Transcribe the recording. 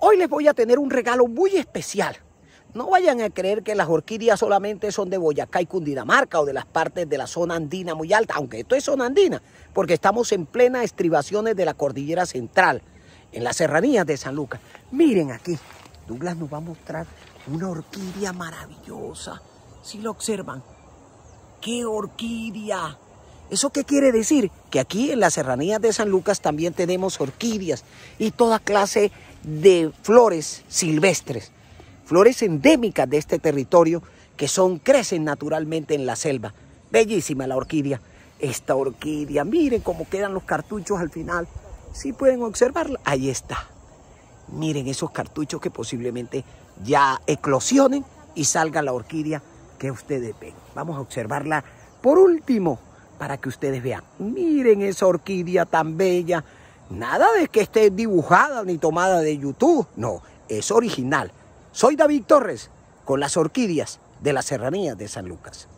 Hoy les voy a tener un regalo muy especial. No vayan a creer que las orquídeas solamente son de Boyacá y Cundinamarca o de las partes de la zona andina muy alta, aunque esto es zona andina, porque estamos en plenas estribaciones de la cordillera central, en las serranías de San Lucas. Miren aquí, Douglas nos va a mostrar una orquídea maravillosa. Si lo observan, ¡qué orquídea! ¿Eso qué quiere decir? Que aquí en las serranías de San Lucas también tenemos orquídeas y toda clase de flores silvestres, flores endémicas de este territorio que son, crecen naturalmente en la selva. Bellísima la orquídea. Esta orquídea, miren cómo quedan los cartuchos al final. Si pueden observarla, ahí está. Miren esos cartuchos que posiblemente ya eclosionen y salga la orquídea que ustedes ven. Vamos a observarla por último para que ustedes vean. Miren esa orquídea tan bella. Nada de que esté dibujada ni tomada de YouTube. No, es original. Soy David Torres con las orquídeas de la Serranía de San Lucas.